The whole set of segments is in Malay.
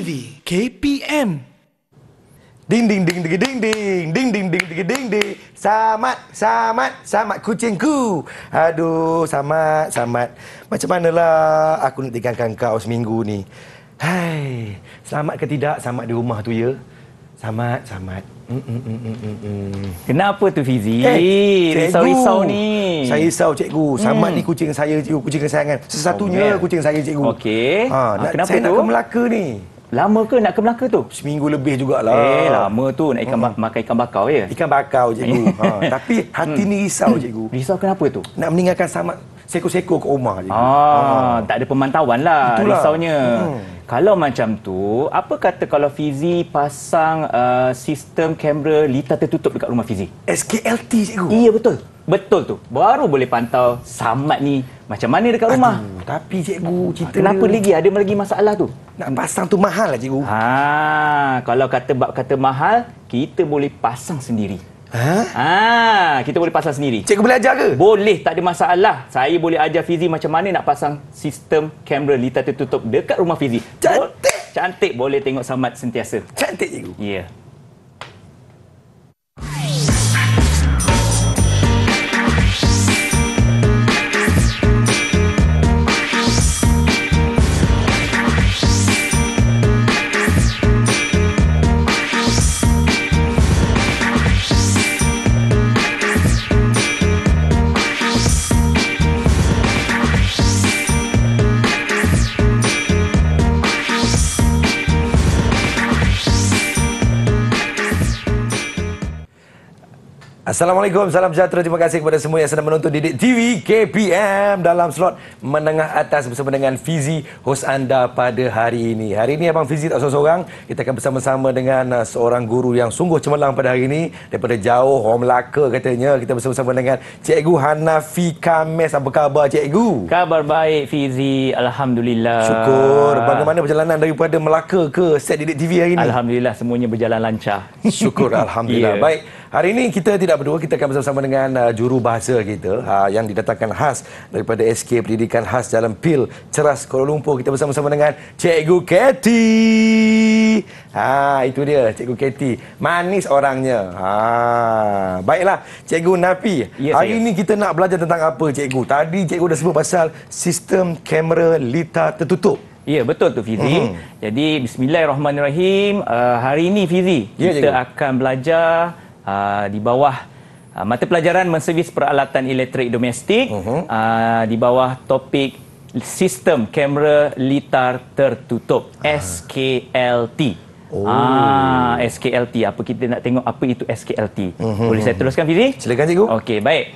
Navy KPM. Ding ding ding ding ding ding ding ding ding ding ding ding. Samat, samat, samat kucingku. Aduh, samat, samat. Macam manalah aku nak tinggalkan kau seminggu ni. Hai, selamat ke tidak samat di rumah tu ya? Samat, samat. Mm, mm, mm, kenapa tu Fizi? Eh, risau-risau ni. Saya risau cikgu. Samat hmm. ni kucing saya, cikgu. Kucing kesayangan. Sesatunya oh, ya. kucing saya cikgu. Okey. Ha, ah, kenapa saya tu? Saya nak ke Melaka ni. Lama ke nak ke Melaka tu? Seminggu lebih jugalah. Eh, lama tu nak ikan hmm. makan ikan bakau ya. Ikan bakau cikgu. ha, tapi hati hmm. ni risau hmm. cikgu. Risau kenapa tu? Nak meninggalkan sama seko-seko kat rumah je. Ah, ah, tak ada pemantauan lah Itulah. risaunya. Hmm. Kalau macam tu, apa kata kalau Fizi pasang uh, sistem kamera lita tertutup dekat rumah Fizi? SKLT cikgu. Iya betul. Betul tu. Baru boleh pantau samat ni macam mana dekat rumah. Aduh, tapi cikgu, ah, cerita kenapa dia... lagi ada lagi masalah tu? Nak pasang tu mahal lah cikgu. Ha, kalau kata bab kata mahal, kita boleh pasang sendiri. Ha? Ah, ha, kita boleh pasang sendiri. Cikgu boleh ajar ke? Boleh, tak ada masalah. Saya boleh ajar Fizi macam mana nak pasang sistem kamera litar tertutup dekat rumah Fizi. Cantik. cantik boleh tengok Samad sentiasa. Cantik cikgu. Ya. Yeah. Assalamualaikum, salam sejahtera. Terima kasih kepada semua yang sedang menonton Didik TV KPM dalam slot menengah atas bersama dengan Fizi, hos anda pada hari ini. Hari ini Abang Fizi tak seorang-seorang. Kita akan bersama-sama dengan uh, seorang guru yang sungguh cemerlang pada hari ini. Daripada jauh, orang Melaka katanya. Kita bersama-sama dengan Cikgu Hanafi Kames. Apa khabar Cikgu? Khabar baik Fizi. Alhamdulillah. Syukur. Bagaimana perjalanan daripada Melaka ke set Didik TV hari ini? Alhamdulillah semuanya berjalan lancar. Syukur. Alhamdulillah. yeah. Baik. Hari ini kita tidak berdua, kita akan bersama-sama dengan uh, juru bahasa kita uh, yang didatangkan khas daripada SK Pendidikan Khas Jalan Pil Ceras Kuala Lumpur. Kita bersama-sama dengan Cikgu Kathy. Ha, itu dia Cikgu Kathy. Manis orangnya. Ha. Baiklah, Cikgu Napi. Yes, hari ini kita nak belajar tentang apa Cikgu? Tadi Cikgu dah sebut pasal sistem kamera lita tertutup. Ya, betul tu Fizi. Mm-hmm. Jadi, bismillahirrahmanirrahim. Uh, hari ini Fizi, yeah, kita cikgu. akan belajar Ah, di bawah uh, mata pelajaran menservis peralatan elektrik domestik uh-huh. uh, di bawah topik sistem kamera litar tertutup uh. SKLT. Oh. Ah, SKLT. Apa kita nak tengok apa itu SKLT? Uh-huh. Mhm. Boleh saya teruskan Fizi? Silakan cikgu. Okey, baik.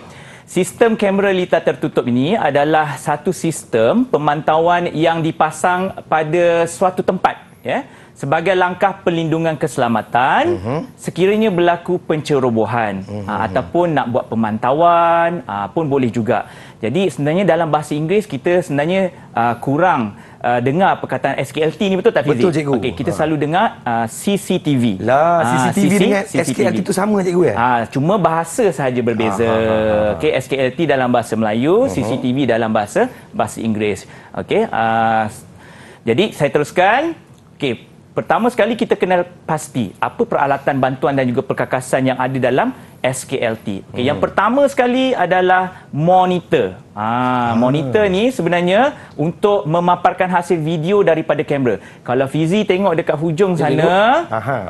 Sistem kamera litar tertutup ini adalah satu sistem pemantauan yang dipasang pada suatu tempat, ya. Yeah? sebagai langkah pelindungan keselamatan uh mhm. -huh. sekiranya berlaku pencerobohan uh mhm. ah, -huh. ataupun nak buat pemantauan aa, ah, pun boleh juga. Jadi sebenarnya dalam bahasa Inggeris kita sebenarnya aa, ah, kurang Uh, dengar perkataan SKLT ni betul tak Fizik? Betul cikgu. Okay, kita ha. selalu dengar uh, CCTV. Lah, CCTV CC, dengan CCTV. SKLT tu sama cikgu ya? Uh, cuma bahasa sahaja berbeza. Ha, ha, ha, ha. Okay, SKLT dalam bahasa Melayu, uh mhm. -huh. CCTV dalam bahasa bahasa Inggeris. Okay, uh, jadi saya teruskan. Okay, Pertama sekali kita kenal pasti apa peralatan bantuan dan juga perkakasan yang ada dalam SKLT. Okay, hmm. Yang pertama sekali adalah monitor. Ah, monitor ni sebenarnya untuk memaparkan hasil video daripada kamera. Kalau Fizi tengok dekat hujung sana,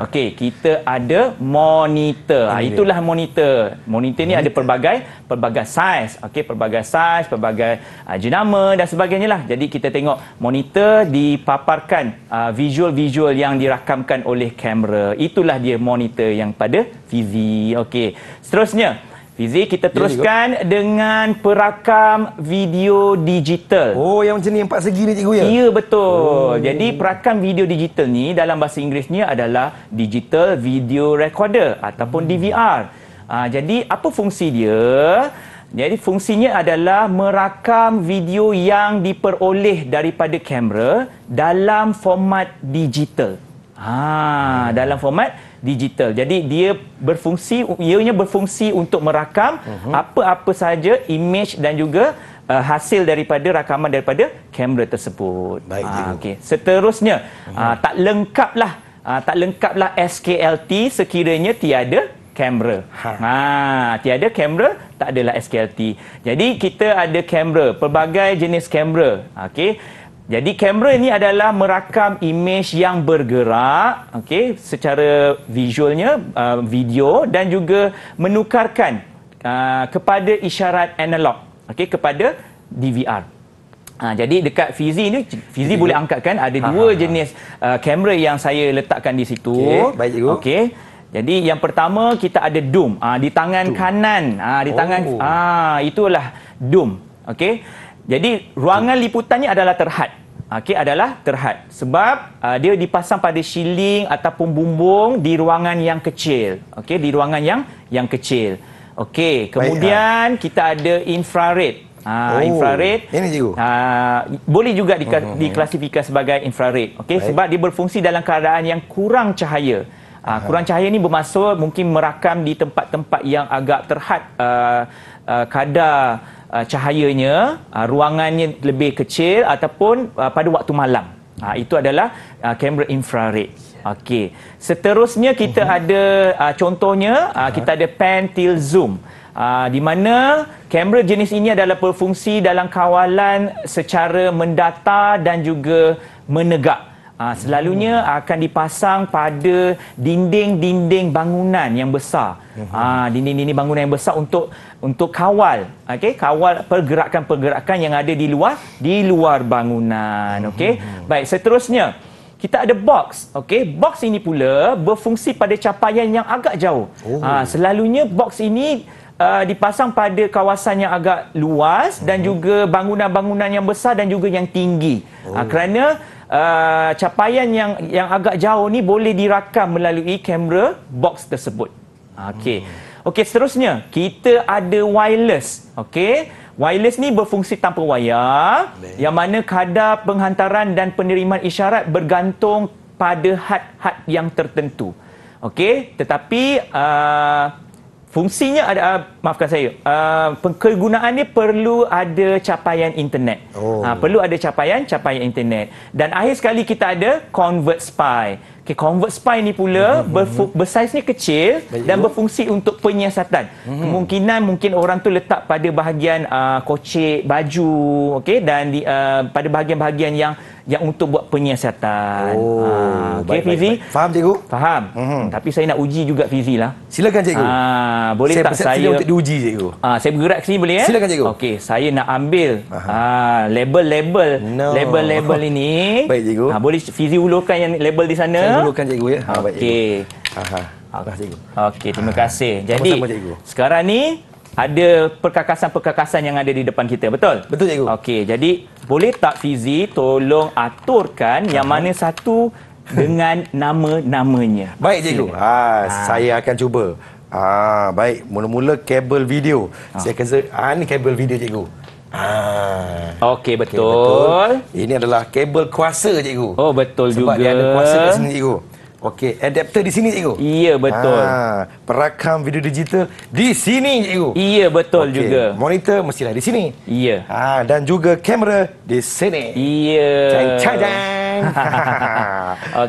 okey, kita ada monitor. Ah, itulah monitor. Monitor ni ada pelbagai pelbagai saiz. Okey, pelbagai saiz, pelbagai uh, jenama dan sebagainya lah. Jadi kita tengok monitor dipaparkan uh, visual-visual yang dirakamkan oleh kamera. Itulah dia monitor yang pada Fizi. Okey. Seterusnya, Fizi kita teruskan ya, dengan perakam video digital. Oh yang macam ni empat segi ni cikgu ya. Ya betul. Oh. Jadi perakam video digital ni dalam bahasa Inggerisnya adalah digital video recorder ataupun hmm. DVR. Ha, ah, jadi apa fungsi dia? Jadi fungsinya adalah merakam video yang diperoleh daripada kamera dalam format digital. Ha, hmm. dalam format digital. Jadi dia berfungsi ianya berfungsi untuk merakam uh-huh. apa-apa saja image dan juga uh, hasil daripada rakaman daripada kamera tersebut. Baik. Ha, Okey. Seterusnya uh-huh. uh, tak lengkaplah uh, tak lengkaplah SKLT sekiranya tiada kamera. Ha. ha, tiada kamera tak adalah SKLT. Jadi kita ada kamera, pelbagai jenis kamera. Okey. Jadi kamera ini adalah merakam imej yang bergerak okey, secara visualnya, uh, video dan juga menukarkan uh, kepada isyarat analog okey, kepada DVR. Ha, ah, jadi dekat Fizi ni Fizi boleh angkatkan ada ha, dua ha, ha. jenis uh, kamera yang saya letakkan di situ. Okey, baik cikgu. Okey. Jadi yang pertama kita ada doom. ha, ah, di tangan doom. kanan, ha, di oh. tangan ah ha, itulah doom. Okey. Jadi ruangan liputannya adalah terhad. Okey, adalah terhad. Sebab uh, dia dipasang pada siling ataupun bumbung di ruangan yang kecil. Okey, di ruangan yang yang kecil. Okey, kemudian Baik, kita ada infrared. Ah, oh, infrared. Ini cikgu. Uh, boleh juga dikla- uh-huh. Hmm, hmm, hmm. diklasifikasi sebagai infrared. Okey, sebab dia berfungsi dalam keadaan yang kurang cahaya. Uh, kurang cahaya ni bermaksud mungkin merakam di tempat-tempat yang agak terhad uh, uh, kadar Uh, cahayanya, uh, ruangannya lebih kecil ataupun uh, pada waktu malam. Itu adalah kamera infrared. Okey. Seterusnya kita uh-huh. ada contohnya kita ada pan tilt zoom. Di mana kamera jenis ini adalah berfungsi dalam kawalan secara mendata dan juga menegak. Ha, selalunya hmm. akan dipasang pada dinding-dinding bangunan yang besar. Mhm. Ah, dinding-dinding hmm. ha, bangunan yang besar untuk untuk kawal, okay? Kawal pergerakan-pergerakan yang ada di luar di luar bangunan, mhm. okay? Hmm. Baik, seterusnya kita ada box, okay? Box ini pula berfungsi pada capaian yang agak jauh. Oh. Ha, selalunya box ini Uh, dipasang pada kawasan yang agak luas dan mm -hmm. juga bangunan-bangunan yang besar dan juga yang tinggi oh. uh, kerana uh, capaian yang yang agak jauh ni boleh dirakam melalui kamera box tersebut. Okey. Hmm. Okey, seterusnya kita ada wireless. Okey. Wireless ni berfungsi tanpa wayar yang mana kadar penghantaran dan penerimaan isyarat bergantung pada had-had yang tertentu. Okey, tetapi uh, fungsinya adalah maafkan saya uh, ah, kegunaannya perlu ada capaian internet oh. uh, perlu ada capaian capaian internet dan akhir sekali kita ada convert spy Okay, convert spine ni pula mm-hmm. berfu- mhm. bersaiz ni kecil Baik dan itu. berfungsi untuk penyiasatan. Mm-hmm. Kemungkinan mungkin orang tu letak pada bahagian uh, kocek baju okay, dan di, uh, pada bahagian-bahagian yang yang untuk buat penyiasatan. Oh, ha, ah, okay, baik, Fizi. Faham, cikgu? Faham. Mm-hmm. Tapi saya nak uji juga Fizi lah. Silakan, cikgu. Ha, boleh saya tak saya... Saya untuk diuji, cikgu. Ha, saya bergerak sini boleh, eh? Silakan, cikgu. Okey, saya nak ambil ha, label-label. No. Label-label ini. baik, cikgu. Ha, boleh Fizi ulurkan yang label di sana dahulukan cikgu ya. Ha, okey. Ha ha. Okey, terima kasih. Jadi sama -sama, sekarang ni ada perkakasan-perkakasan yang ada di depan kita, betul? Betul cikgu. Okey, jadi boleh tak Fizi tolong aturkan Aha. yang mana satu dengan nama-namanya? Baik cikgu. Ha, ha, saya akan cuba. Ah, baik. Mula-mula kabel video. Ha. Saya kata ha, ini kabel video cikgu. Ah. Okey betul. Okay, betul. Ini adalah kabel kuasa cikgu. Oh betul Sebab juga. Sebab dia ada kuasa kat sini cikgu. Okey, adapter di sini cikgu. Iya betul. Ha, perakam video digital di sini cikgu. Iya betul okay. juga. Monitor mestilah di sini. Iya. Ha, dan juga kamera di sini. Iya. Cang-cang.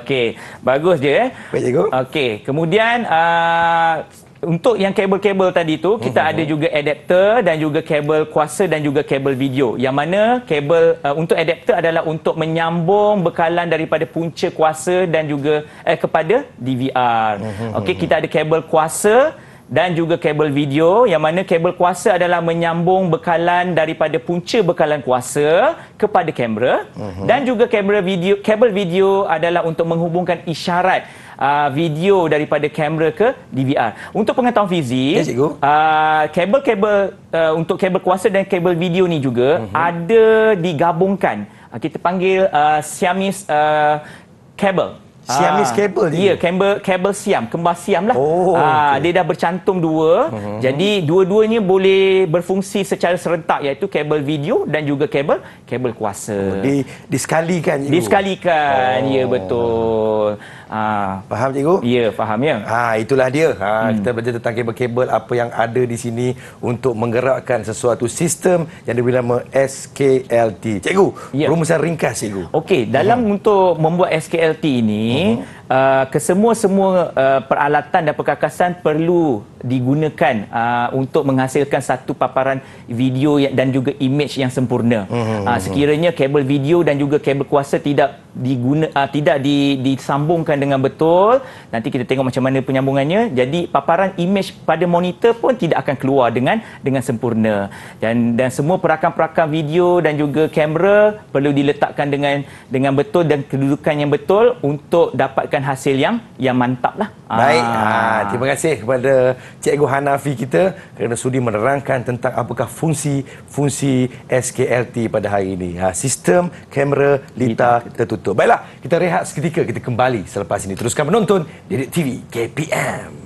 Okey, bagus je eh. Baik cikgu. Okey, kemudian uh, untuk yang kabel-kabel tadi tu, kita uh-huh. ada juga adapter dan juga kabel kuasa dan juga kabel video. Yang mana kabel uh, untuk adapter adalah untuk menyambung bekalan daripada punca kuasa dan juga eh, kepada DVR. Uh-huh. Mhm. Okey, kita ada kabel kuasa dan juga kabel video yang mana kabel kuasa adalah menyambung bekalan daripada punca bekalan kuasa kepada kamera uh-huh. dan juga kamera video kabel video adalah untuk menghubungkan isyarat uh, video daripada kamera ke DVR. Untuk pengetahuan fizik, ya, ah, kabel-kabel uh, untuk kabel kuasa dan kabel video ni juga uh-huh. ada digabungkan. Uh, kita panggil uh, Siamese uh, cable. Siamese cable ni? Ya, kabel kabel Siam, kembar Siam lah. Oh, uh, okay. Dia dah bercantum dua. Uh-huh. Jadi, dua-duanya boleh berfungsi secara serentak iaitu kabel video dan juga kabel kabel kuasa. Oh, di, diskalikan. Diskalikan, ya, oh. ya betul. Ha. Faham cikgu? Ya, faham ya. Ha, itulah dia. Ha, hmm. Kita bercerita tentang kabel-kabel apa yang ada di sini untuk menggerakkan sesuatu sistem yang diberi nama SKLT. Cikgu, ya. rumusan ringkas cikgu. Okey, dalam hmm. untuk membuat SKLT ini, hmm. uh, kesemua-semua uh, peralatan dan perkakasan perlu digunakan uh, untuk menghasilkan satu paparan video ya, dan juga image yang sempurna. Hmm. Uh, sekiranya kabel video dan juga kabel kuasa tidak diguna, uh, tidak di, disambungkan gambarkan dengan betul nanti kita tengok macam mana penyambungannya jadi paparan image pada monitor pun tidak akan keluar dengan dengan sempurna dan dan semua perakam-perakam video dan juga kamera perlu diletakkan dengan dengan betul dan kedudukan yang betul untuk dapatkan hasil yang yang mantap lah Baik. Ha, terima kasih kepada Cikgu Hanafi kita kerana sudi menerangkan tentang apakah fungsi-fungsi SKLT pada hari ini. Ha, sistem kamera lita tertutup. Baiklah, kita rehat seketika kita kembali selepas ini. Teruskan menonton Dedik TV KPM.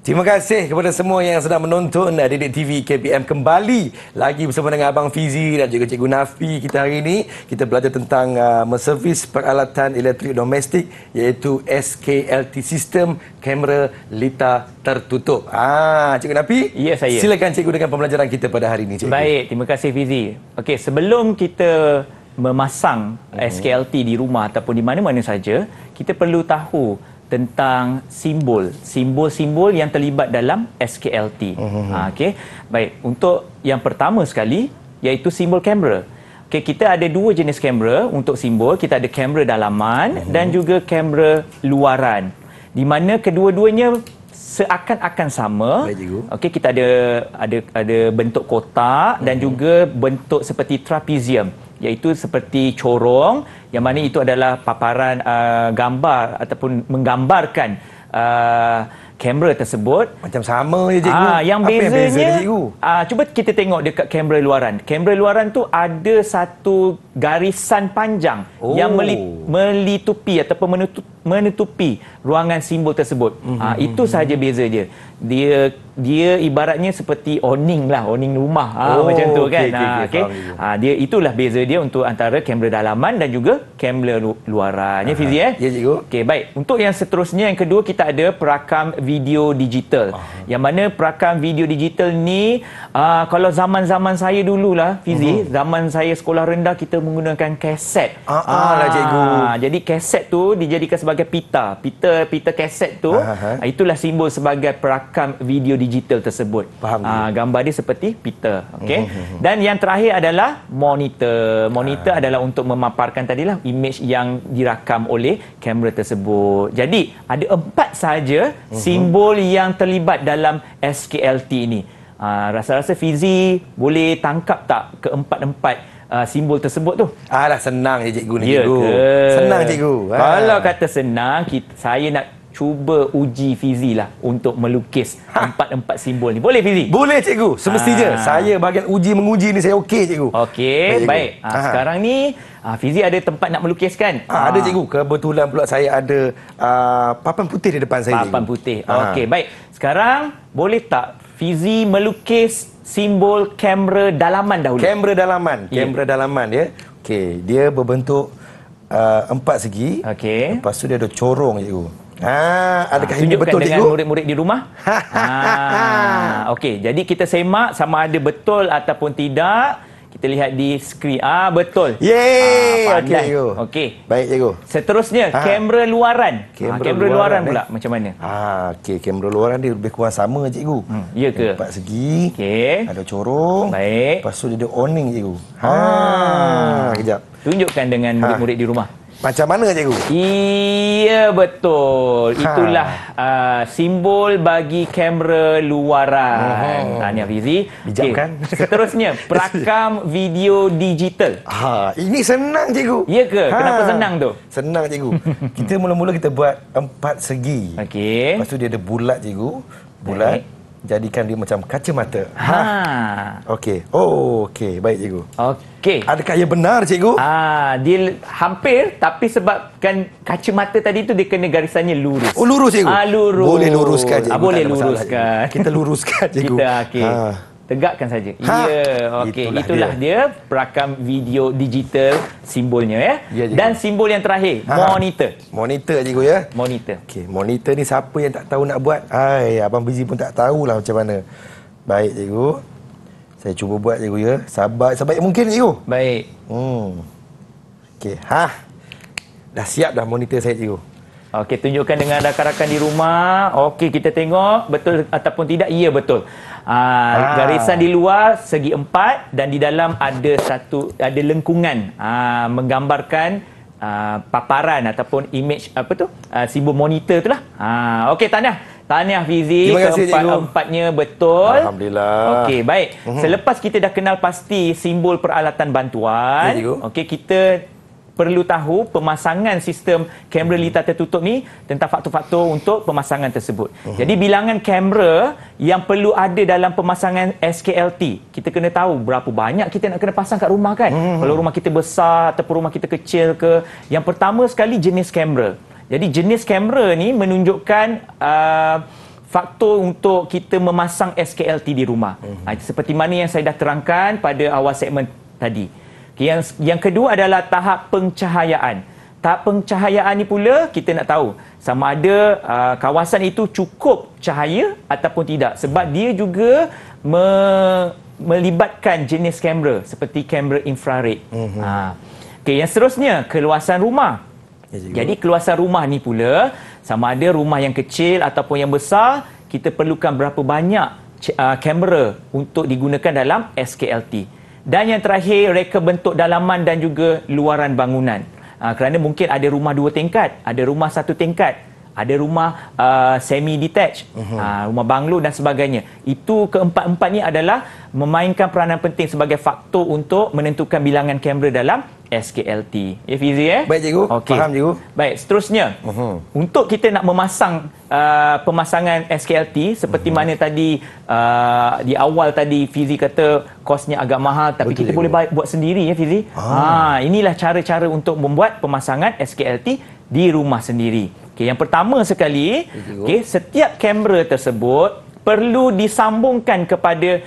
Terima kasih kepada semua yang sedang menonton Dedek TV KPM kembali lagi bersama dengan Abang Fizi dan juga Cikgu Nafi kita hari ini. Kita belajar tentang uh, meservis peralatan elektrik domestik iaitu SKLT System Kamera Lita Tertutup. Ah, Cikgu Nafi, ya, saya. silakan Cikgu dengan pembelajaran kita pada hari ini. Cikgu. Baik, terima kasih Fizi. Okay, sebelum kita memasang hmm. SKLT di rumah ataupun di mana-mana saja, kita perlu tahu tentang simbol simbol-simbol yang terlibat dalam SKLT. Uh-huh. Mhm. Ah, ha, okay, baik untuk yang pertama sekali iaitu simbol kamera. Okay, kita ada dua jenis kamera untuk simbol. Kita ada kamera dalaman uh-huh. dan juga kamera luaran. Di mana kedua-duanya seakan-akan sama. Okey kita ada ada ada bentuk kotak uh-huh. dan mhm. juga bentuk seperti trapezium iaitu seperti corong yang mana itu adalah paparan uh, gambar ataupun menggambarkan uh, kamera tersebut macam sama je cikgu ah, yang bezanya yang beza cikgu? Ah, cuba kita tengok dekat kamera luaran kamera luaran tu ada satu garisan panjang oh. yang melip, melitupi ataupun menutupi, menutupi ruangan simbol tersebut mm-hmm. ah, itu mhm, mhm. sahaja beza dia dia dia ibaratnya seperti awning lah awning rumah ah, oh, macam tu okay, kan okay, ha, okay. Ha, dia itulah beza dia untuk antara kamera dalaman dan juga kamera luaran ya Fizi eh ya yeah, cikgu okay, baik untuk yang seterusnya yang kedua kita ada perakam video digital uh-huh. yang mana perakam video digital ni uh, kalau zaman-zaman saya dululah Fizi uh-huh. zaman saya sekolah rendah kita menggunakan kaset uh-huh. ah, lah cikgu jadi kaset tu dijadikan sebagai pita pita pita kaset tu uh-huh. itulah simbol sebagai perakam rakam video digital tersebut. Faham. Ha, gambar dia seperti Peter. Okay. Mm-hmm. Hmm, hmm, hmm. Dan yang terakhir adalah monitor. Monitor ha. adalah untuk memaparkan tadilah image yang dirakam oleh kamera tersebut. Jadi ada empat saja mm-hmm. simbol yang terlibat dalam SKLT ini. Ah, rasa-rasa Fizi boleh tangkap tak keempat-empat Uh, simbol tersebut tu. Alah senang je cikgu ni. Ya cikgu. Senang cikgu. Kalau kata senang, kita, saya nak cuba uji Fizi lah untuk melukis ha. empat-empat simbol ni. Boleh Fizi? Boleh cikgu. Semestinya. Ah. Ha. Saya bagian uji-menguji ni saya okey cikgu. Okey. Baik. baik. Ah, ha. Sekarang ni Ah, Fizi ada tempat nak melukis kan? Ha, ah, ada cikgu. Kebetulan pula saya ada ah, papan putih di depan saya. Papan cikgu. putih. Ah. Okey, baik. Sekarang boleh tak Fizi melukis simbol kamera dalaman dahulu? Kamera dalaman. Yeah. Kamera dalaman ya. Okey, dia berbentuk uh, empat segi. Okey. Lepas tu dia ada corong cikgu. Ah, ah, adakah ha, ini betul dengan cikgu? murid-murid di rumah? ah, okey. Jadi kita semak sama ada betul ataupun tidak. Kita lihat di skrin. Ah, betul. Yeay! Ah, okey, cikgu. Okey. Baik, cikgu. Seterusnya, ha. kamera luaran. Ah, kamera, ha, kamera luaran, luaran eh. pula. Macam mana? Ah, okay. Kamera luaran dia lebih kurang sama, cikgu. Hmm, ya ke? Empat segi. Okey. Ada corong. Baik. Lepas tu dia ada awning, cikgu. Ha. Ah, kejap. Tunjukkan dengan ha. murid-murid ha. di rumah. Macam mana cikgu? Iya betul. Ha. Itulah uh, simbol bagi kamera luaran. Oh. Tahniah Fizi. Bijak okay. kan? Seterusnya, perakam video digital. Ha. Ini senang cikgu. Iya ke? Ha. Kenapa senang tu? Senang cikgu. Kita mula-mula kita buat empat segi. Okey. Lepas tu dia ada bulat cikgu. Bulat. Okay jadikan dia macam kacamata. Ha. ha. Okey. Oh, okey. Baik cikgu. Okey. Adakah ia benar cikgu? Ah, dia hampir tapi sebabkan mata tadi tu dia kena garisannya lurus. Oh, lurus cikgu. Ah, lurus. Boleh luruskan cikgu. Ah, boleh luruskan. Masalah, cikgu. Kita luruskan cikgu. Kita okey. Ha tegakkan saja. Ha? Ya, okey. Itulah, itulah dia. dia perakam video digital simbolnya ya. ya Dan simbol yang terakhir, ha, ha? monitor. Monitor cikgu ya. Monitor. Okey, monitor ni siapa yang tak tahu nak buat? Ai, abang busy pun tak tahulah macam mana. Baik cikgu. Saya cuba buat cikgu ya. Sabar, sebaik mungkin cikgu. Baik. Hmm. Okey, ha. Dah siap dah monitor saya cikgu. Okey, tunjukkan dengan rakan-rakan di rumah. Okey, kita tengok betul ataupun tidak. Ya, betul. Ha, ha. Garisan di luar segi empat dan di dalam ada satu ada lengkungan ha, menggambarkan ha, paparan ataupun image apa tu? Ha, simbol monitor tu lah. Ha, Okey, tanya. Tahniah Fizi, keempat-empatnya betul. Alhamdulillah. Okey, baik. Uhum. Selepas kita dah kenal pasti simbol peralatan bantuan, ya, okey, kita perlu tahu pemasangan sistem kamera hmm. litar tertutup ni tentang faktor-faktor untuk pemasangan tersebut. Uh-huh. Jadi bilangan kamera yang perlu ada dalam pemasangan SKLT. Kita kena tahu berapa banyak kita nak kena pasang kat rumah kan? Uh-huh. Kalau rumah kita besar ataupun rumah kita kecil ke. Yang pertama sekali jenis kamera. Jadi jenis kamera ni menunjukkan uh, faktor untuk kita memasang SKLT di rumah. Uh-huh. Ha, seperti mana yang saya dah terangkan pada awal segmen tadi. uh yang yang kedua adalah tahap pencahayaan. Tahap pencahayaan ni pula kita nak tahu sama ada uh, kawasan itu cukup cahaya ataupun tidak sebab dia juga me, melibatkan jenis kamera seperti kamera infrared. Mm-hmm. Ha. Okay, yang seterusnya keluasan rumah. Ya, Jadi keluasan rumah ni pula sama ada rumah yang kecil ataupun yang besar kita perlukan berapa banyak uh, kamera uh, untuk digunakan dalam SKLT. Dan yang terakhir, reka bentuk dalaman dan juga luaran bangunan. Ha, kerana mungkin ada rumah dua tingkat, ada rumah satu tingkat, ada rumah uh, semi-detached, uh-huh. uh, rumah banglo dan sebagainya. Itu keempat-empat ni adalah memainkan peranan penting sebagai faktor untuk menentukan bilangan kamera dalam SKLT. ya eh, Fizi ya, Baik cikgu. Okay. Faham cikgu. Baik, seterusnya. Uh-huh. Untuk kita nak memasang uh, pemasangan SKLT seperti uh-huh. mana tadi uh, di awal tadi Fizi kata kosnya agak mahal tapi Betul, kita cikgu. boleh buat sendiri ya Fizi. Ah. Ha, inilah cara-cara untuk membuat pemasangan SKLT di rumah sendiri. Okay, yang pertama sekali, okay, setiap kamera tersebut perlu disambungkan kepada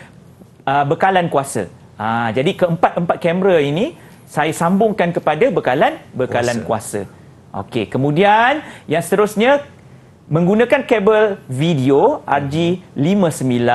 uh, bekalan kuasa. Ha, jadi keempat-empat kamera ini saya sambungkan kepada bekalan bekalan kuasa. kuasa. Okey, kemudian yang seterusnya menggunakan kabel video RG59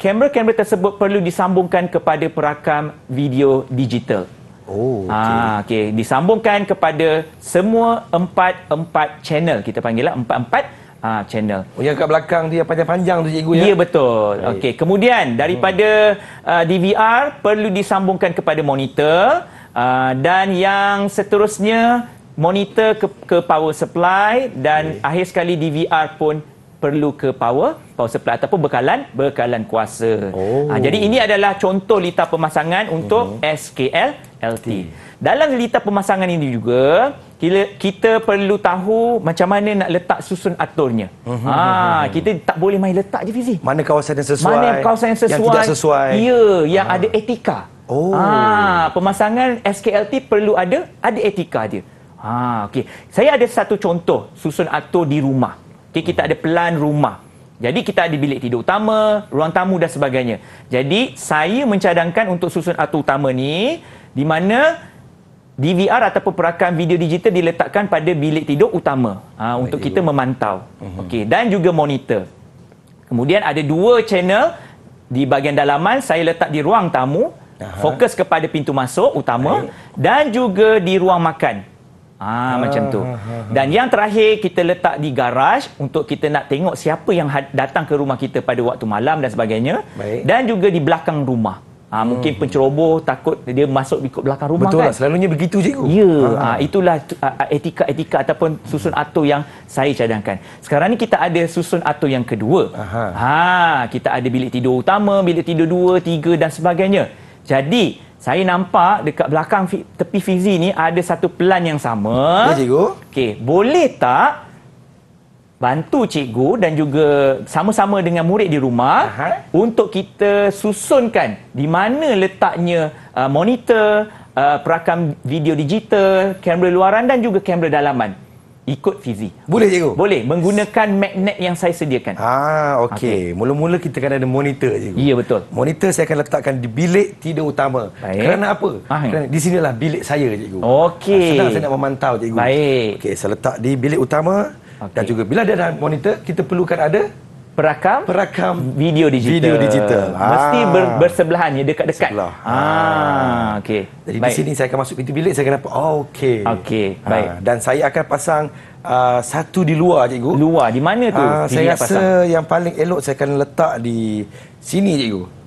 kamera-kamera tersebut perlu disambungkan kepada perakam video digital. Oh, okay. Ha, okay. disambungkan kepada semua empat empat channel kita panggil lah empat empat ah, ha, channel. Oh yang kat belakang tu yang panjang-panjang tu cikgu ya. Ya betul. Okey, kemudian daripada hmm. uh, ah, DVR perlu disambungkan kepada monitor. Hmm. Ah, dan yang seterusnya monitor ke, ke power supply dan okay. akhir sekali DVR pun perlu ke power power supply ataupun bekalan bekalan kuasa. Oh. Ha, jadi ini adalah contoh lita pemasangan untuk mm-hmm. SKL LT. Dalam lita pemasangan ini juga kita, kita perlu tahu macam mana nak letak susun aturnya. Mm-hmm. Ha, kita tak boleh main letak je fizik. Mana kawasan yang sesuai? Mana kawasan yang sesuai? Yang tidak sesuai. Ya, yang ha. ada etika. Oh. Ha, pemasangan SKLT perlu ada ada etika dia. Ha, ah, okay. Saya ada satu contoh susun atur di rumah. Okay, kita ada pelan rumah. Jadi kita ada bilik tidur utama, ruang tamu dan sebagainya. Jadi saya mencadangkan untuk susun atur utama ni di mana DVR ataupun perakan video digital diletakkan pada bilik tidur utama ha, untuk kita memantau. Mhm. Okay, dan juga monitor. Kemudian ada dua channel di bahagian dalaman saya letak di ruang tamu Aha. Fokus kepada pintu masuk utama Baik. dan juga di ruang makan. Ah, ah macam tu. Ah, ah, ah. Dan yang terakhir kita letak di garaj untuk kita nak tengok siapa yang datang ke rumah kita pada waktu malam dan sebagainya. Baik. Dan juga di belakang rumah. Ah hmm. mungkin penceroboh takut dia masuk ikut belakang rumah Betul kan. Betul lah, selalunya begitu cikgu. Ya, ah, ah. ah. itulah ah, ah, etika-etika ataupun susun atur yang saya cadangkan. Sekarang ni kita ada susun atur yang kedua. Aha. Ha, kita ada bilik tidur utama, bilik tidur dua, tiga dan sebagainya. Jadi saya nampak dekat belakang fi, tepi fizi ni ada satu pelan yang sama. Ya cikgu. Okey, boleh tak bantu cikgu dan juga sama-sama dengan murid di rumah Aha. untuk kita susunkan di mana letaknya uh, monitor, uh, perakam video digital, kamera luaran dan juga kamera dalaman ikut fizik. Boleh cikgu? Boleh menggunakan magnet yang saya sediakan. Ah, okey. Okay. Mula-mula kita kena ada monitor cikgu. Ya betul. Monitor saya akan letakkan di bilik tidur utama. Baik. Kerana apa? Ah, Kerana di sinilah bilik saya cikgu. Okey. Ah, senang saya nak memantau cikgu. Baik. Okey, saya letak di bilik utama okay. dan juga bila ada monitor, kita perlukan ada perakam perakam video digital video digital ha. mesti ah. ber, bersebelahan ya dekat-dekat ah ha. okey jadi baik. di sini saya akan masuk pintu bilik saya akan nampak oh, okey okey ha. baik dan saya akan pasang uh, satu di luar cikgu luar di mana tu ha, saya rasa pasang? yang paling elok saya akan letak di sini cikgu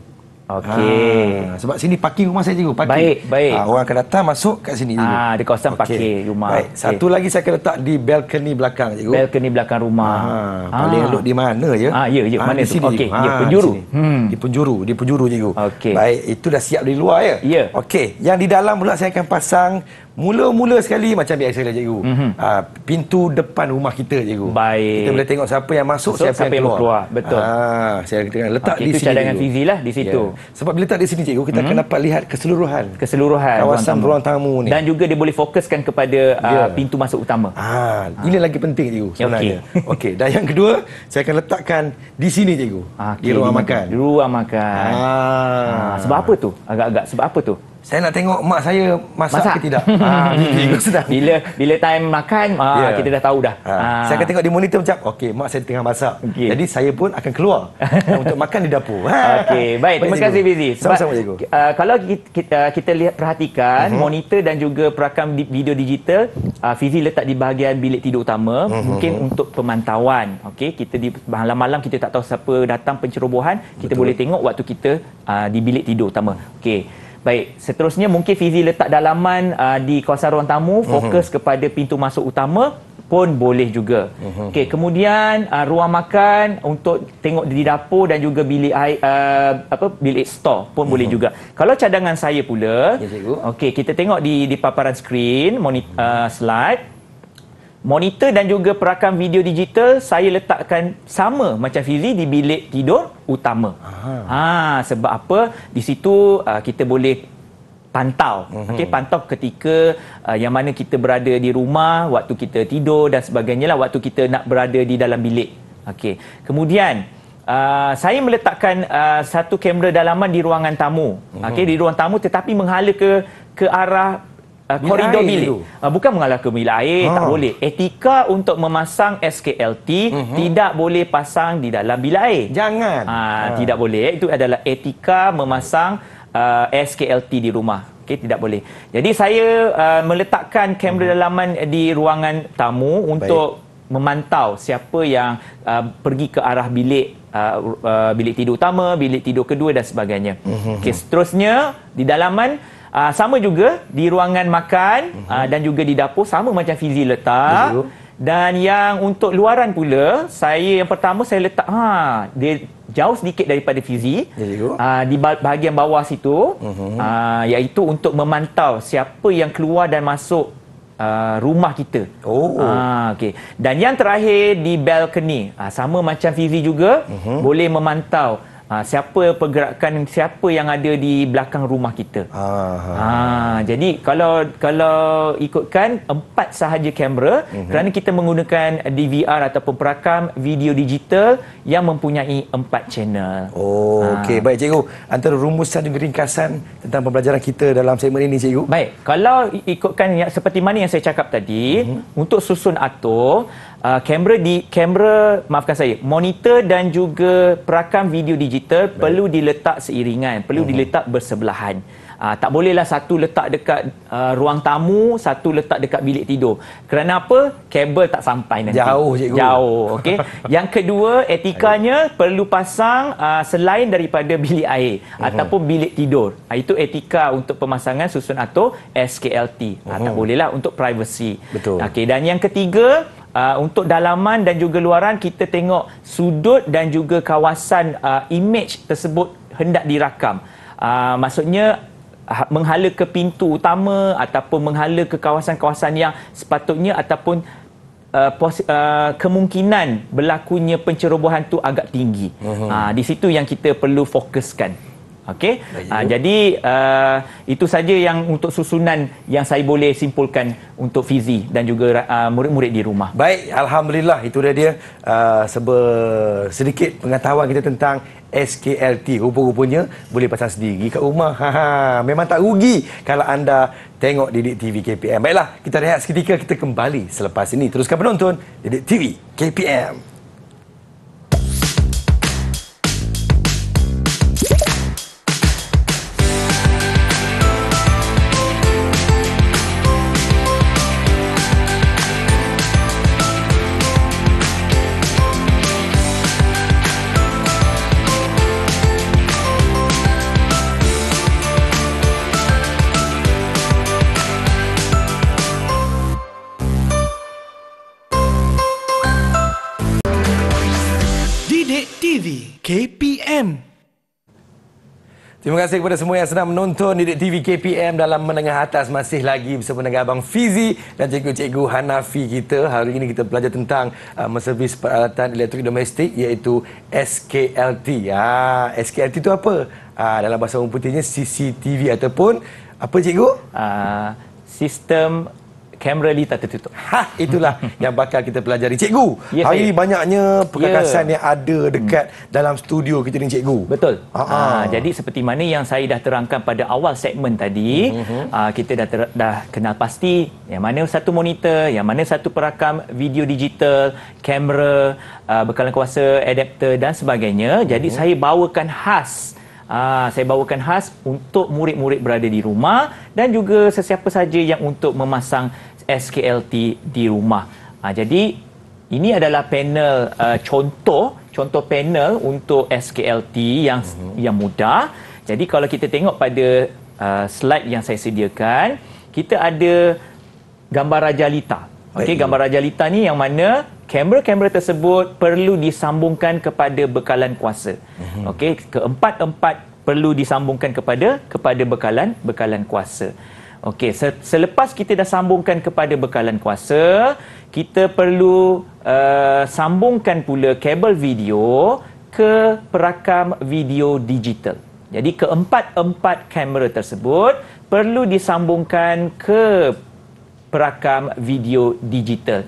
Okey. Ha, sebab sini parking rumah saya cikgu. Parking. Baik, baik. Ha, orang akan datang masuk kat sini cikgu. Ah, di kawasan okay. parking rumah. Baik. Okay. Satu lagi saya akan letak di balkoni belakang cikgu. Balkoni belakang rumah. Ha, paling ha. elok di mana ya? Ah, ha, ya, ya, ha, mana tu? Okey, ha, di penjuru. Di, hmm. di penjuru, di penjuru cikgu. Okey. Baik, itu dah siap di luar ya? Ya. Okey, yang di dalam pula saya akan pasang Mula-mula sekali macam biasa lah cikgu. Mm-hmm. Uh, pintu depan rumah kita cikgu. Baik. Kita boleh tengok siapa yang masuk, so, siapa, siapa yang keluar. keluar. Betul. Ah, saya katakan letak okay, di itu sini. Itu cadangan fizi lah di ya. situ. Yeah. Sebab bila letak di sini cikgu, kita mm-hmm. akan dapat lihat keseluruhan. Keseluruhan. Kawasan ruang tamu. tamu ni. Dan juga dia boleh fokuskan kepada uh, pintu masuk utama. Ah, uh, ini ah. lagi penting cikgu ya, sebenarnya. Okey. Okay. Dan yang kedua, saya akan letakkan di sini cikgu. Okay, di ruang makan. Di ruang makan. Ah. Uh. sebab apa tu? Agak-agak sebab apa tu? saya nak tengok mak saya masak, masak. ke tidak. ha, bila bila time makan, ha, yeah. Ya. kita dah tahu dah. Ha. Ha. Saya akan tengok di monitor macam, okey, mak saya tengah masak. Okay. Jadi saya pun akan keluar untuk makan di dapur. Ha. okey, baik. Terima kasih Fizi. Sama-sama Jago. Uh, kalau kita, kita, kita lihat perhatikan, uh-huh. monitor dan juga perakam di, video digital, uh, Fizi letak di bahagian bilik tidur utama. Uh-huh. Mungkin mhm. untuk pemantauan. Okey, kita di malam-malam kita tak tahu siapa datang pencerobohan. Kita Betul. boleh tengok waktu kita uh, di bilik tidur utama. Okey. Baik, seterusnya mungkin Fizi letak dalaman uh, di kawasan ruang tamu, mhm. fokus uh-huh. kepada pintu masuk utama pun boleh juga. Uh-huh. Okey, kemudian uh, ruang makan untuk tengok di dapur dan juga bilik air, uh, apa bilik store pun uh-huh. boleh mhm. juga. Kalau cadangan saya pula, ya, okey, kita tengok di di paparan skrin, monitor uh, slide monitor dan juga perakam video digital saya letakkan sama macam Fizi di bilik tidur utama. Ha, sebab apa? Di situ uh, kita boleh pantau. Mm-hmm. Okey, pantau ketika uh, yang mana kita berada di rumah, waktu kita tidur dan sebagainya lah waktu kita nak berada di dalam bilik. Okey. Kemudian Uh, saya meletakkan uh, satu kamera dalaman di ruangan tamu. Mm-hmm. Okey mhm. di ruang tamu tetapi menghala ke ke arah uh, koridor air bilik. Uh, bukan mengalah ke bilik air, ha. tak boleh. Etika untuk memasang SKLT uh mhm. -huh. tidak boleh pasang di dalam bilik air. Jangan. Uh, ha. Tidak boleh. Itu adalah etika memasang uh, SKLT di rumah. Okay, tidak boleh. Jadi saya uh, meletakkan kamera uh mhm. -huh. dalaman di ruangan tamu untuk memantau siapa yang uh, pergi ke arah bilik. Uh, uh, bilik tidur utama, bilik tidur kedua dan sebagainya. Mm -hmm. Okey, seterusnya di dalaman Uh, sama juga di ruangan makan uh -huh. uh, dan juga di dapur sama macam Fizi letak. Uh -huh. Dan yang untuk luaran pula, saya yang pertama saya letak ha dia jauh sedikit daripada Fizi. Uh, ah, di bahagian bawah situ uh -huh. uh, iaitu untuk memantau siapa yang keluar dan masuk Uh, rumah kita. Oh. Uh, okay. Dan yang terakhir di balcony. Uh, sama macam Fizi juga. Uh mhm. -huh. Boleh memantau Ha, siapa pergerakan siapa yang ada di belakang rumah kita. Ah, ha, ha. Ah, jadi kalau kalau ikutkan empat sahaja kamera uh-huh. kerana kita menggunakan DVR ataupun perakam video digital yang mempunyai empat channel. Oh, ha. okey. Baik cikgu, antara rumusan dan ringkasan tentang pembelajaran kita dalam segmen ini cikgu. Baik. Kalau ikutkan yang, seperti mana yang saya cakap tadi, uh-huh. untuk susun atur Ah, kamera uh, di kamera maafkan saya monitor dan juga perakam video digital Baik. perlu diletak seiringan perlu uh-huh. diletak bersebelahan uh, tak bolehlah satu letak dekat uh, ruang tamu satu letak dekat bilik tidur kerana apa kabel tak sampai nanti jauh cikgu jauh okay yang kedua etikanya Ayuh. perlu pasang uh, selain daripada bilik air uh-huh. ataupun bilik tidur uh, itu etika untuk pemasangan susun atau SKLT uh-huh. uh, tak mhm. bolehlah untuk privacy okay dan yang ketiga uh, untuk dalaman dan juga luaran kita tengok sudut dan juga kawasan uh, image tersebut hendak dirakam uh, maksudnya menghala ke pintu utama ataupun menghala ke kawasan-kawasan yang sepatutnya ataupun Uh, uh, kemungkinan berlakunya pencerobohan tu agak tinggi. Uh-huh. Uh, di situ yang kita perlu fokuskan. Okey. Ha, jadi uh, itu saja yang untuk susunan yang saya boleh simpulkan untuk fizi dan juga uh, murid-murid di rumah. Baik, alhamdulillah itu dia dia uh, seber, sedikit pengetahuan kita tentang SKLT. Rupa-rupanya boleh pasang sendiri kat rumah. Ha, ha, memang tak rugi kalau anda tengok di TV KPM. Baiklah, kita rehat seketika kita kembali selepas ini. Teruskan menonton di TV KPM. Terima kasih kepada semua yang senang menonton Didik TV KPM dalam menengah atas masih lagi bersama dengan Abang Fizi dan cikgu-cikgu Hanafi kita. Hari ini kita belajar tentang uh, meservis peralatan elektrik domestik iaitu SKLT. Ah, ya, SKLT itu apa? Ah, dalam bahasa orang putihnya CCTV ataupun apa cikgu? Uh, sistem kamera Lee tak tertutup. Ha, itulah yang bakal kita pelajari. Cikgu, yes, hari ini banyaknya perkakasan yes. Ya. yang ada dekat hmm. dalam studio kita dengan Cikgu. Betul. Ha, ha, ha. Jadi, seperti mana yang saya dah terangkan pada awal segmen tadi, uh-huh. kita dah, dah kenal pasti yang mana satu monitor, yang mana satu perakam video digital, kamera, aa, ha, bekalan kuasa, adapter dan sebagainya. Jadi, uh-huh. saya bawakan khas... Aa, ah, saya bawakan khas untuk murid-murid berada di rumah dan juga sesiapa saja yang untuk memasang SKLT di rumah. Aa, ah, jadi ini adalah panel uh, contoh contoh panel untuk SKLT yang uh-huh. yang mudah. Jadi kalau kita tengok pada uh, slide yang saya sediakan, kita ada gambar Raja Lita. Okay, gambar Rajalita ni yang mana kamera-kamera tersebut perlu disambungkan kepada bekalan kuasa. Mm-hmm. Okey, keempat-empat perlu disambungkan kepada kepada bekalan bekalan kuasa. Okey, se- selepas kita dah sambungkan kepada bekalan kuasa, kita perlu uh, sambungkan pula kabel video ke perakam video digital. Jadi keempat-empat kamera tersebut perlu disambungkan ke perakam video digital.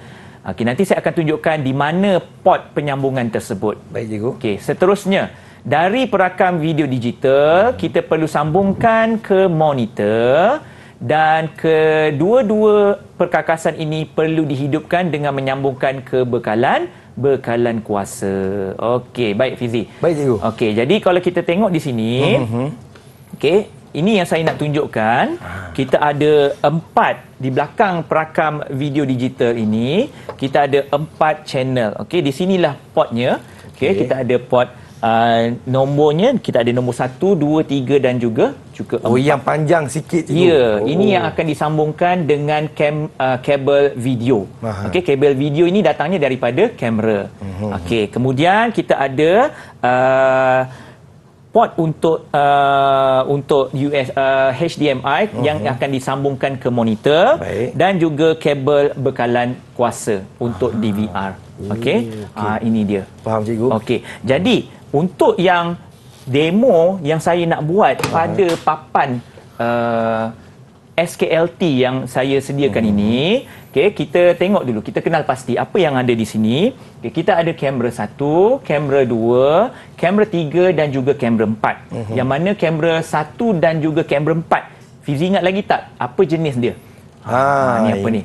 Okey, nanti saya akan tunjukkan di mana port penyambungan tersebut. Baik, cikgu. Okey, seterusnya dari perakam video digital, hmm. kita perlu sambungkan ke monitor dan kedua-dua perkakasan ini perlu dihidupkan dengan menyambungkan ke bekalan bekalan kuasa. Okey, baik Fizi. Baik cikgu. Okey, jadi kalau kita tengok di sini, mm-hmm. okey, ini yang saya nak tunjukkan. Ah. Kita ada empat di belakang perakam video digital ini. Kita ada empat channel. Okey, di sinilah portnya. Okey, okay. kita ada port uh, nombornya. Kita ada nombor satu, dua, tiga dan juga juga oh, empat. Oh, yang panjang sikit tu. Ya, oh. ini yang akan disambungkan dengan cam, uh, kabel video. okay kabel video ini datangnya daripada kamera. Uh-huh. Okey, kemudian kita ada... Uh, support untuk uh, untuk US uh, HDMI uh-huh. Mhm. yang akan disambungkan ke monitor Baik. dan juga kabel bekalan kuasa untuk ah. DVR. Okey. Ah, okay. Uh, ini dia. Faham cikgu? Okey. Jadi hmm. untuk yang demo yang saya nak buat uh pada papan uh, SKLT yang saya sediakan hmm. ini Okey, kita tengok dulu, kita kenal pasti apa yang ada di sini. Okay, kita ada kamera satu, kamera dua, kamera tiga dan juga kamera empat. Uh-huh. Yang mana kamera satu dan juga kamera empat. Fizi ingat lagi tak apa jenis dia? Ha, ah, ni apa ni?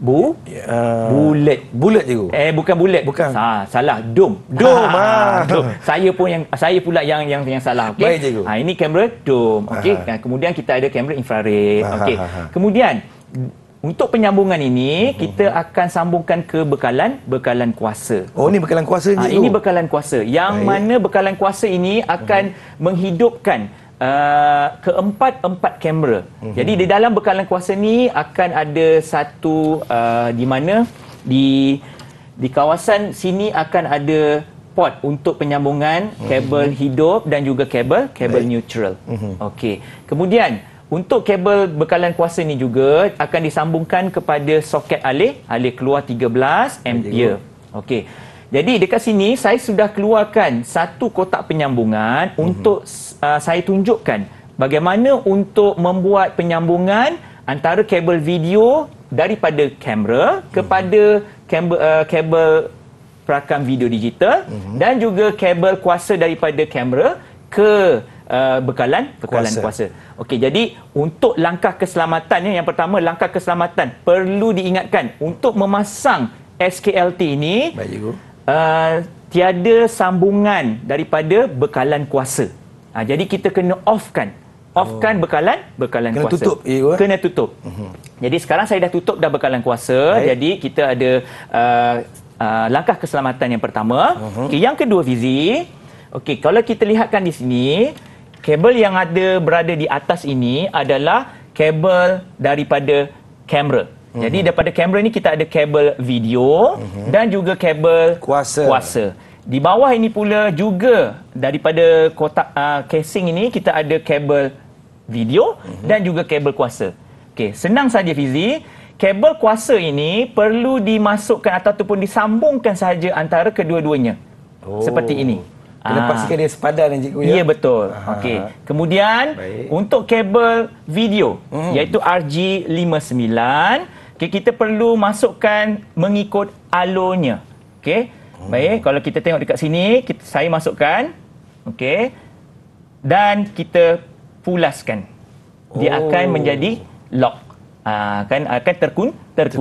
Bu? Uh, ya. bullet. Bullet je. Eh, bukan bullet. Bukan. Ha, salah. Dome. Dome. Ha, ha. Ah. dome. Saya pun yang, saya pula yang yang, yang salah. Okay? Baik je. Ha, ini kamera dome. Okay? Kemudian kita ada kamera infrared. Ha, Okay. Kemudian, untuk penyambungan ini uh-huh. kita akan sambungkan ke bekalan bekalan kuasa. Oh ini bekalan kuasa ni. Ah, ha, ini bekalan kuasa. Yang Baik. mana bekalan kuasa ini akan uh-huh. menghidupkan Uh, ah, keempat-empat kamera. Uh-huh. Jadi di dalam bekalan kuasa ini akan ada satu uh, di mana di di kawasan sini akan ada port untuk penyambungan uh-huh. kabel hidup dan juga kabel kabel Baik. neutral. Uh-huh. Okey. Kemudian untuk kabel bekalan kuasa ni juga akan disambungkan kepada soket alih, alih keluar 13 ampere. Okey. Jadi dekat sini saya sudah keluarkan satu kotak penyambungan mm -hmm. untuk uh, saya tunjukkan bagaimana untuk membuat penyambungan antara kabel video daripada kamera mhm. kepada kabel uh, kabel perakam video digital mm -hmm. dan juga kabel kuasa daripada kamera ke Eh, bekalan bekalan kuasa. kuasa. Okey jadi untuk langkah keselamatan ya, yang pertama langkah keselamatan perlu diingatkan untuk memasang SKLT ini Baik, uh, tiada sambungan daripada bekalan kuasa. Uh, jadi kita kena offkan offkan oh. bekalan bekalan kena kuasa. Tutup, eh? kena tutup. Kena uh-huh. tutup. Jadi sekarang saya dah tutup dah bekalan kuasa. Baik. Jadi kita ada uh, uh, langkah keselamatan yang pertama. Uh-huh. Mhm. Okay, yang kedua Fizi. Okey, kalau kita lihatkan di sini, kabel yang ada berada di atas ini adalah kabel daripada kamera. Mm-hmm. Jadi mhm. daripada kamera ni kita ada kabel video mm-hmm. dan juga kabel kuasa. kuasa. Di bawah ini pula juga daripada kotak uh, casing ini kita ada kabel video mm-hmm. dan juga kabel kuasa. Okey, senang saja Fizi. Kabel kuasa ini perlu dimasukkan ataupun disambungkan saja antara kedua-duanya. Oh. Seperti ini. Kena ah. pastikan dia sepadan dengan cikgu ya. Ya betul. Ah. Okey. Kemudian Baik. untuk kabel video hmm. iaitu RG59, okay, kita perlu masukkan mengikut alurnya. Okey. Hmm. Baik, kalau kita tengok dekat sini, kita, saya masukkan. Okey. Dan kita pulaskan. Dia oh. akan menjadi lock. Ah, akan akan terkun, terkunci.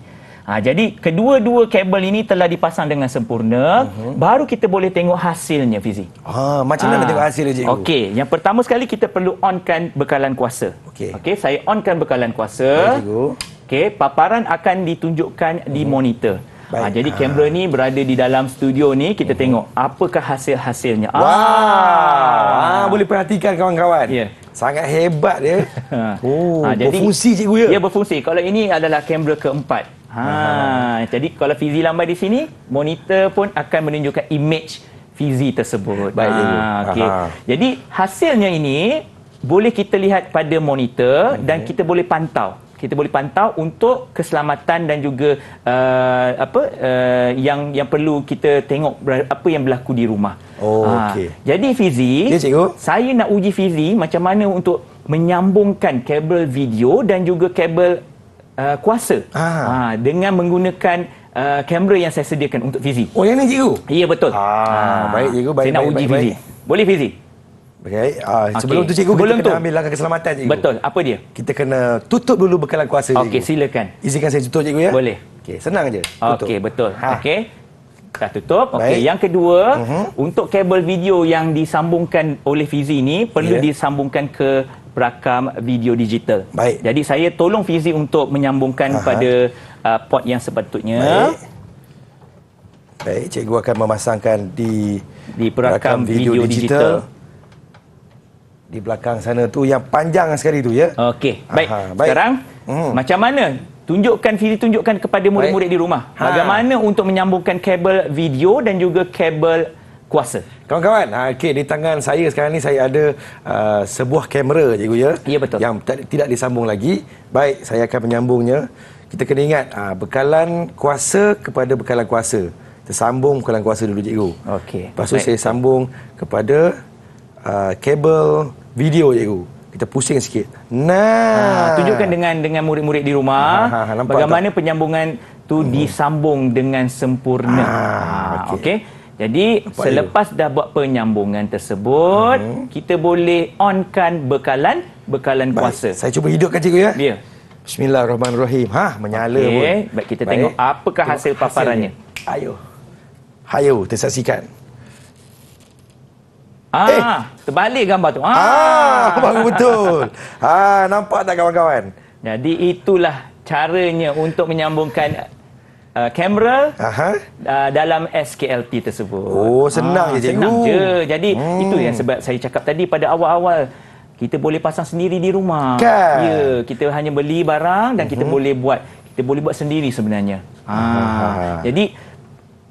terkunci. Ha, jadi kedua-dua kabel ini telah dipasang dengan sempurna. Uh-huh. Baru kita boleh tengok hasilnya, Fizi. Ha, macam mana ha. nak tengok hasilnya, Cikgu? Okey, yang pertama sekali kita perlu onkan bekalan kuasa. Okey, Okey. saya onkan bekalan kuasa. Okey, paparan akan ditunjukkan uh-huh. di mhm. monitor. Ha, jadi ah. kamera ni berada di dalam studio ni kita uh-huh. tengok apakah hasil-hasilnya. Wah, ha. Ah, ha, boleh perhatikan kawan-kawan. Ya. Yeah. Sangat hebat dia. Ha. Oh, ha, jadi, berfungsi cikgu ya. Ya berfungsi. Kalau ini adalah kamera keempat. Ha, jadi kalau fizi lambat di sini, monitor pun akan menunjukkan image fizi tersebut. Baik. Ah, ha, okay. Jadi hasilnya ini boleh kita lihat pada monitor okay. dan kita boleh pantau. Kita boleh pantau untuk keselamatan dan juga uh, apa uh, yang yang perlu kita tengok apa yang berlaku di rumah. Oh, ha. okay. Jadi fizi, okay, saya nak uji fizi macam mana untuk menyambungkan kabel video dan juga kabel uh, kuasa ha, dengan menggunakan uh, kamera yang saya sediakan untuk fizi. Oh, yang ni cikgu? Ya, betul. Ah, ha. Baik, cikgu. Baik, saya baik, nak uji fizi. Boleh fizi? Okay. Uh, sebelum okay. tu cikgu, sebelum kita tu. kena ambil langkah keselamatan cikgu. Betul. Apa dia? Kita kena tutup dulu bekalan kuasa cikgu. Okey, silakan. Izinkan saya tutup cikgu ya. Boleh. Okey, senang je. Okey, betul. Ha. Okey. dah tutup. Okey, yang kedua, uh-huh. untuk kabel video yang disambungkan oleh Fizi ini perlu yeah. disambungkan ke rakam video digital. Baik. Jadi saya tolong Fizik untuk menyambungkan Aha. pada uh, port yang sepatutnya. Baik. Baik, cikgu akan memasangkan di di perakam rakam video, video digital. digital. Di belakang sana tu yang panjang sekali tu ya. Okey. Baik. Baik. Sekarang hmm. macam mana? Tunjukkan Fizik tunjukkan kepada murid-murid di rumah. Ha. Bagaimana untuk menyambungkan kabel video dan juga kabel kuasa. Kawan-kawan, ha, okay, di tangan saya sekarang ni saya ada uh, sebuah kamera cikgu ya. Ya betul. Yang tidak disambung lagi. Baik, saya akan menyambungnya. Kita kena ingat uh, bekalan kuasa kepada bekalan kuasa. tersambung. bekalan kuasa dulu cikgu. Okey. Lepas saya sambung kepada uh, kabel video cikgu. Kita pusing sikit. Nah, ha, tunjukkan dengan dengan murid-murid di rumah ha, ha, ha bagaimana tak? penyambungan tu hmm. disambung dengan sempurna. Ah, ha, Okey. Okay. Jadi Nampak selepas ya. dah buat penyambungan tersebut, hmm. kita boleh onkan bekalan bekalan kuasa. Saya cuba hidupkan cikgu ya. Ya. Bismillahirrahmanirrahim. Ha, menyala okay. pun. Baik, kita Baik. tengok apakah tengok hasil paparannya. Ayo. ayo, tersaksikan. Ah, eh. terbalik gambar tu. Ah, ah betul. ah, nampak tak kawan-kawan? Jadi itulah caranya untuk menyambungkan Uh, kamera uh, uh, dalam SKLP tersebut. Oh, senang ha, je cikgu. Senang je. Jadi, hmm. itu yang sebab saya cakap tadi pada awal-awal. Kita boleh pasang sendiri di rumah. Kan? Ya, kita hanya beli barang dan kita uh-huh. boleh buat. Kita boleh buat sendiri sebenarnya. Ha. Jadi,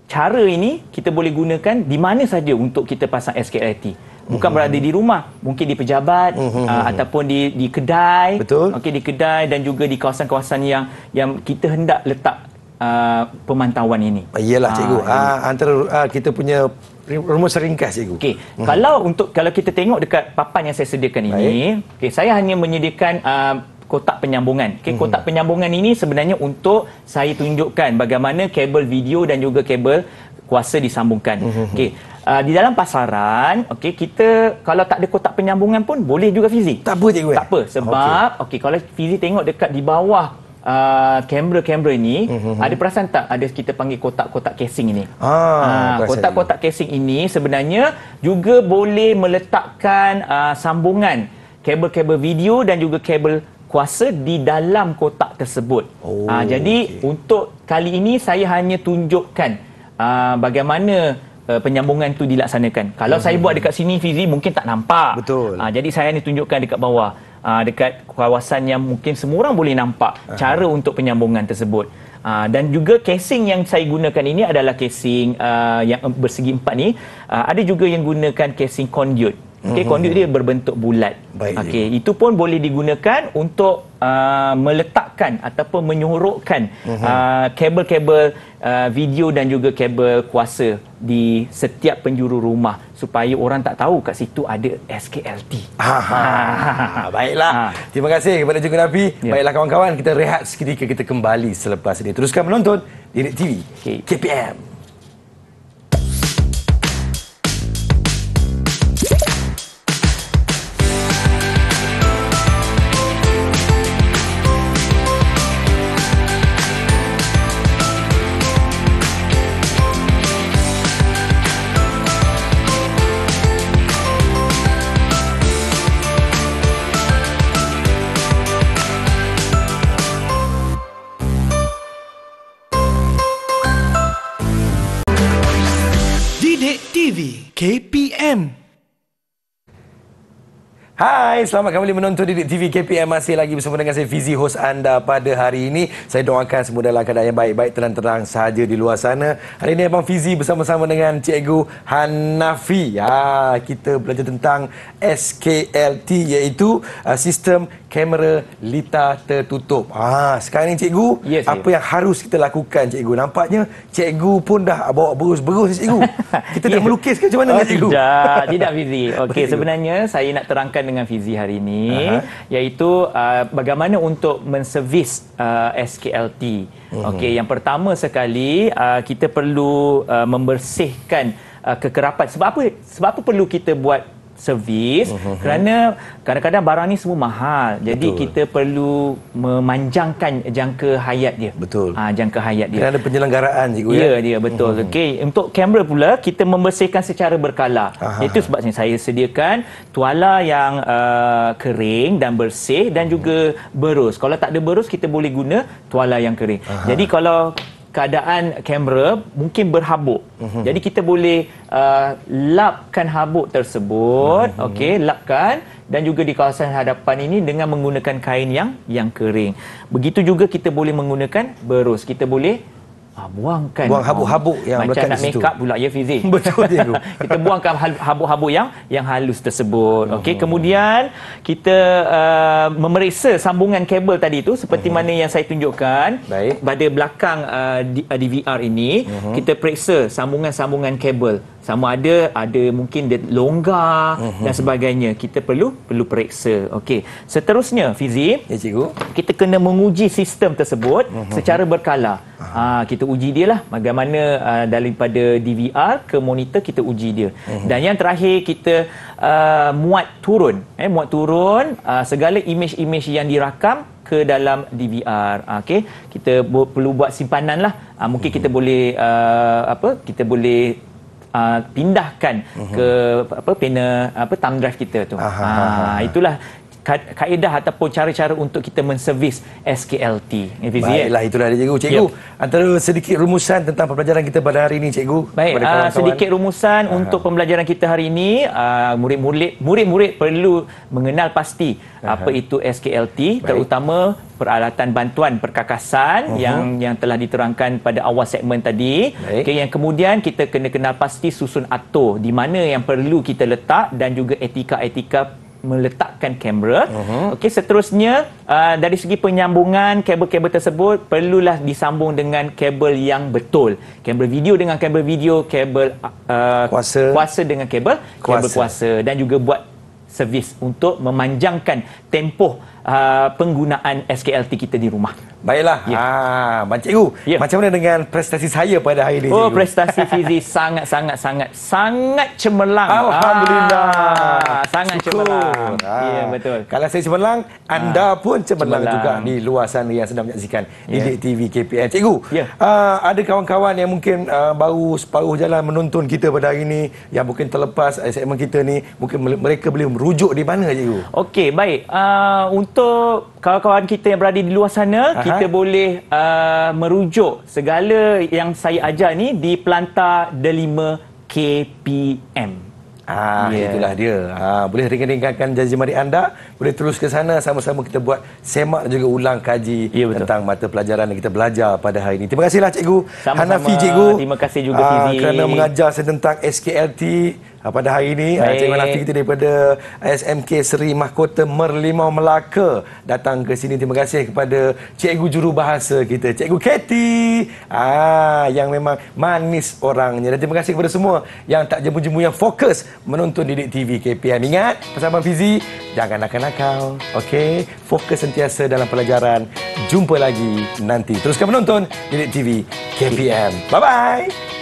cara ini kita boleh gunakan di mana saja untuk kita pasang SKLT. Bukan uh-huh. berada di rumah. Mungkin di pejabat uh-huh. uh, ataupun di, di kedai. Betul. Okay, di kedai dan juga di kawasan-kawasan yang, yang kita hendak letak uh, pemantauan ini? Ah, iyalah ah, cikgu. Uh, uh, antara uh, kita punya rumus ringkas cikgu. Okey. Hmm. Kalau untuk kalau kita tengok dekat papan yang saya sediakan ini, okey saya hanya menyediakan uh, kotak penyambungan. Okey hmm. kotak penyambungan ini sebenarnya untuk saya tunjukkan bagaimana kabel video dan juga kabel kuasa disambungkan. Hmm. hmm, hmm. Okey. Uh, di dalam pasaran, okey kita kalau tak ada kotak penyambungan pun boleh juga fizik. Tak apa cikgu. Eh? Tak apa sebab okey okay, kalau fizik tengok dekat di bawah Ah, kamera-kamera uh, ni mm-hmm. Mhm, ada perasan tak ada kita panggil kotak-kotak casing ini. Ah, ah kotak-kotak ini. casing ini sebenarnya juga boleh meletakkan uh, sambungan kabel-kabel video dan juga kabel kuasa di dalam kotak tersebut. Oh, uh, jadi okay. untuk kali ini saya hanya tunjukkan uh, bagaimana Uh, penyambungan tu dilaksanakan. Kalau mm-hmm. saya buat mhm. dekat sini Fizi mungkin tak nampak. Betul. Uh, jadi saya ni tunjukkan dekat bawah uh, dekat kawasan yang mungkin semua orang boleh nampak uh-huh. cara untuk penyambungan tersebut. Uh, dan juga casing yang saya gunakan ini adalah casing uh, yang eh, bersegi empat ni uh, ada juga yang gunakan casing conduit Mm-hmm. Okey, conduit dia berbentuk bulat. Okey, itu pun boleh digunakan untuk uh, meletakkan ataupun menyorokkan mm-hmm. uh, kabel-kabel uh, video dan juga kabel kuasa di setiap penjuru rumah supaya orang tak tahu kat situ ada SKLT. Aha. Ha. Ha. Baiklah. Ha. Terima kasih kepada Jungun Nabi. Ya. Baiklah kawan-kawan, kita rehat seketika kita kembali selepas ini. Teruskan menonton Direct TV. Okay. KPM. Hai, selamat kembali menonton di TV KPM Masih lagi bersama dengan saya Fizi, host anda pada hari ini Saya doakan semua dalam keadaan yang baik-baik Terang-terang sahaja di luar sana Hari ini Abang Fizi bersama-sama dengan Cikgu Hanafi ha, Kita belajar tentang SKLT Iaitu uh, Sistem Kamera Lita Tertutup ha, Sekarang ini Cikgu yes, Apa yes. yang harus kita lakukan Cikgu Nampaknya Cikgu pun dah bawa berus-berus Cikgu Kita yes. dah melukis ke macam mana oh, Cikgu? Tidak, tidak Fizi Okay, sebenarnya saya nak terangkan dengan Fizi hari ini uh-huh. iaitu uh, bagaimana untuk menservis uh, SKLT. Uh-huh. Mhm. Okey, yang pertama sekali uh, kita perlu uh, membersihkan uh, kekerapan. Sebab apa? Sebab apa perlu kita buat servis uh-huh. Mhm, mhm. kerana kadang-kadang barang ni semua mahal jadi kita perlu memanjangkan jangka hayat dia Betul. Ha, jangka hayat dia kerana penyelenggaraan cikgu ya ya dia betul uh-huh. okey untuk kamera pula kita membersihkan secara berkala uh-huh. itu sebab saya sediakan tuala yang uh, kering dan bersih dan juga berus kalau tak ada berus kita boleh guna tuala yang kering uh-huh. jadi kalau keadaan kamera mungkin berhabuk. Mm -hmm. Jadi kita boleh uh, lapkan habuk tersebut, mm -hmm. okey, lapkan dan juga di kawasan hadapan ini dengan menggunakan kain yang yang kering. Begitu juga kita boleh menggunakan berus. Kita boleh ha, buangkan buang habuk-habuk yang macam nak make up pula ya Fizi betul dia ya, kita buangkan habuk-habuk yang yang halus tersebut uh okey kemudian kita uh, memeriksa sambungan kabel tadi tu seperti uh-huh. mana yang saya tunjukkan Baik. pada belakang uh, DVR uh, ini uh-huh. kita periksa sambungan-sambungan kabel sama ada ada mungkin dia longgar uh-huh. dan sebagainya kita perlu perlu periksa okey seterusnya fizi ya cikgu kita kena menguji sistem tersebut uh-huh. secara berkala uh ha, kita uji dia lah bagaimana uh, daripada DVR ke monitor kita uji dia uh-huh. dan yang terakhir kita uh, muat turun eh muat turun uh, segala imej-imej yang dirakam ke dalam DVR okey kita perlu buat simpanan lah uh, mungkin uh-huh. kita boleh uh, apa kita boleh Uh, pindahkan uh-huh. ke apa pena apa thumb drive kita tu. Ha itulah kaedah ataupun cara-cara untuk kita menservis SKLT. Fizi, eh? Baiklah, itu dah cikgu. Cikgu, yep. antara sedikit rumusan tentang pembelajaran kita pada hari ini, cikgu. Baik, ah, kawan -kawan. sedikit rumusan Aha. untuk pembelajaran kita hari ini. Ah, murid-murid perlu mengenal pasti Aha. apa itu SKLT, Baik. terutama peralatan bantuan perkakasan uh -huh. yang yang telah diterangkan pada awal segmen tadi. Okay, yang kemudian kita kena kenal pasti susun atur di mana yang perlu kita letak dan juga etika-etika meletakkan kamera. Uh -huh. Okey, seterusnya uh, dari segi penyambungan kabel-kabel tersebut perlulah disambung dengan kabel yang betul. Kabel video dengan kabel video, kabel uh, kuasa. kuasa dengan kabel kuasa. kabel kuasa dan juga buat servis untuk memanjangkan tempoh uh, penggunaan SKLT kita di rumah. Baiklah. Ya. Ha, ah, cikgu, ya. macam mana dengan prestasi saya pada hari ini? Oh, cikgu? prestasi fizik sangat sangat sangat sangat cemerlang. Alhamdulillah. Ah, sangat cemerlang. Ha. Ya, betul. Kalau saya cemerlang, ah, anda ha. pun cemerlang juga di luar sana yang sedang menyaksikan ya. di TV KPN. Cikgu, ya. uh, ada kawan-kawan yang mungkin uh, baru separuh jalan menonton kita pada hari ini yang mungkin terlepas segmen kita ni, mungkin mereka boleh merujuk di mana cikgu? Okey, baik. Uh, untuk untuk kawan-kawan kita yang berada di luar sana, Aha. kita boleh uh, merujuk segala yang saya ajar ni di Planta delima KPM. Ah, yeah. itulah dia. Ah, boleh ringan-ringankan janji mari anda, boleh terus ke sana sama-sama kita buat semak juga ulang kaji yeah, ya, tentang mata pelajaran yang kita belajar pada hari ini. Terima kasihlah cikgu. Sama-sama. cikgu. Terima kasih juga ah, Fizi. Kerana mengajar saya tentang SKLT. Ah, pada hari ini ah, Baik. Encik Manafi kita daripada SMK Seri Mahkota Merlimau Melaka datang ke sini terima kasih kepada cikgu juru bahasa kita cikgu Kathy ah yang memang manis orangnya dan terima kasih kepada semua yang tak jemu-jemu yang fokus menonton didik TV KPM ingat pesan Abang Fizi jangan nakal-nakal okay? fokus sentiasa dalam pelajaran jumpa lagi nanti teruskan menonton didik TV KPM bye-bye